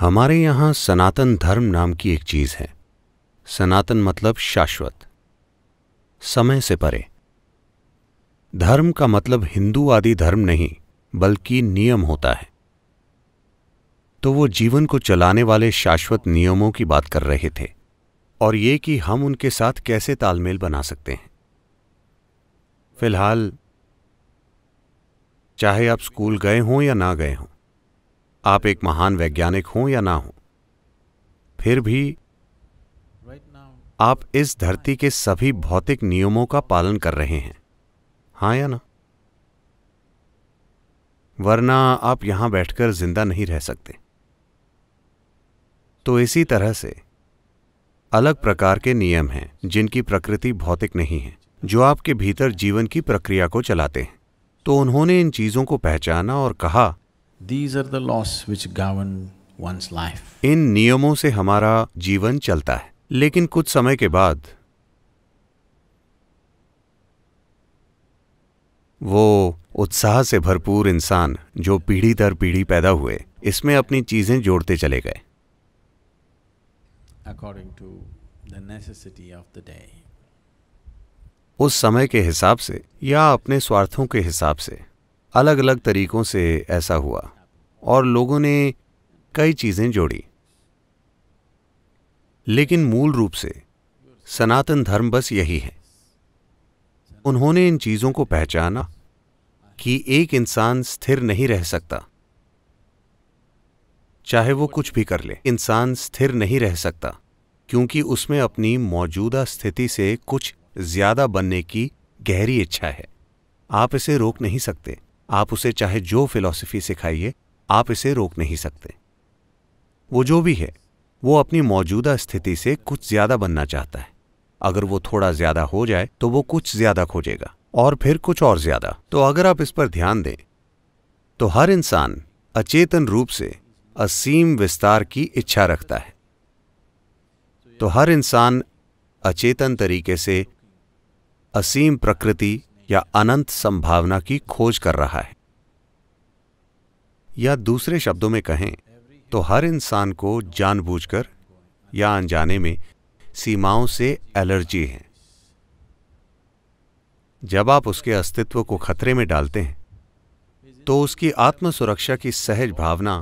हमारे यहां सनातन धर्म नाम की एक चीज़ है सनातन मतलब शाश्वत समय से परे धर्म का मतलब हिंदू आदि धर्म नहीं बल्कि नियम होता है तो वो जीवन को चलाने वाले शाश्वत नियमों की बात कर रहे थे और ये कि हम उनके साथ कैसे तालमेल बना सकते हैं फिलहाल चाहे आप स्कूल गए हों या ना गए हों आप एक महान वैज्ञानिक हों या ना हों फिर भी आप इस धरती के सभी भौतिक नियमों का पालन कर रहे हैं हां या ना वरना आप यहां बैठकर जिंदा नहीं रह सकते तो इसी तरह से अलग प्रकार के नियम हैं जिनकी प्रकृति भौतिक नहीं है जो आपके भीतर जीवन की प्रक्रिया को चलाते हैं तो उन्होंने इन चीजों को पहचाना और कहा these are the laws which govern one's life इन नियमों से हमारा जीवन चलता है लेकिन कुछ समय के बाद वो उत्साह से भरपूर इंसान जो पीढ़ी दर पीढ़ी पैदा हुए इसमें अपनी चीजें जोड़ते चले गए according to the necessity of the day उस समय के हिसाब से या अपने स्वार्थों के हिसाब से अलग अलग तरीक़ों से ऐसा हुआ और लोगों ने कई चीज़ें जोड़ी लेकिन मूल रूप से सनातन धर्म बस यही है उन्होंने इन चीज़ों को पहचाना कि एक इंसान स्थिर नहीं रह सकता चाहे वो कुछ भी कर ले इंसान स्थिर नहीं रह सकता क्योंकि उसमें अपनी मौजूदा स्थिति से कुछ ज़्यादा बनने की गहरी इच्छा है आप इसे रोक नहीं सकते आप उसे चाहे जो फिलॉसफी सिखाइए आप इसे रोक नहीं सकते वो जो भी है वो अपनी मौजूदा स्थिति से कुछ ज़्यादा बनना चाहता है अगर वो थोड़ा ज़्यादा हो जाए तो वो कुछ ज़्यादा खोजेगा और फिर कुछ और ज़्यादा तो अगर आप इस पर ध्यान दें तो हर इंसान अचेतन रूप से असीम विस्तार की इच्छा रखता है तो हर इंसान अचेतन तरीके से असीम प्रकृति या अनंत संभावना की खोज कर रहा है या दूसरे शब्दों में कहें तो हर इंसान को जानबूझकर या अनजाने में सीमाओं से एलर्जी है जब आप उसके अस्तित्व को खतरे में डालते हैं तो उसकी आत्मसुरक्षा की सहज भावना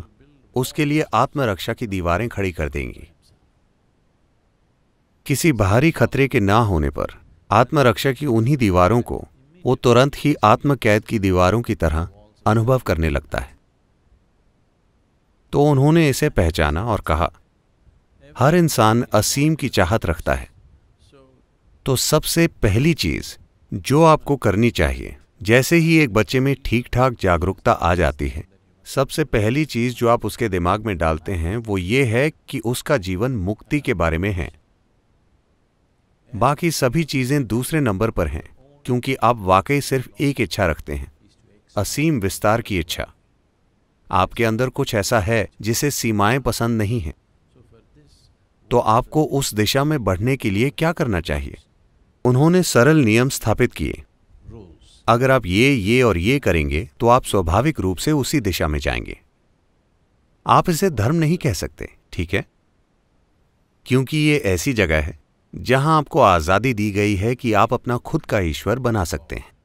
उसके लिए आत्मरक्षा की दीवारें खड़ी कर देंगी किसी बाहरी खतरे के ना होने पर आत्मरक्षा की उन्हीं दीवारों को वो तुरंत ही आत्मकैद की दीवारों की तरह अनुभव करने लगता है तो उन्होंने इसे पहचाना और कहा हर इंसान असीम की चाहत रखता है तो सबसे पहली चीज जो आपको करनी चाहिए जैसे ही एक बच्चे में ठीक ठाक जागरूकता आ जाती है सबसे पहली चीज जो आप उसके दिमाग में डालते हैं वो ये है कि उसका जीवन मुक्ति के बारे में है बाकी सभी चीजें दूसरे नंबर पर हैं क्योंकि आप वाकई सिर्फ एक इच्छा रखते हैं असीम विस्तार की इच्छा आपके अंदर कुछ ऐसा है जिसे सीमाएं पसंद नहीं हैं तो आपको उस दिशा में बढ़ने के लिए क्या करना चाहिए उन्होंने सरल नियम स्थापित किए अगर आप ये ये और ये करेंगे तो आप स्वाभाविक रूप से उसी दिशा में जाएंगे आप इसे धर्म नहीं कह सकते ठीक है क्योंकि ये ऐसी जगह है जहां आपको आज़ादी दी गई है कि आप अपना खुद का ईश्वर बना सकते हैं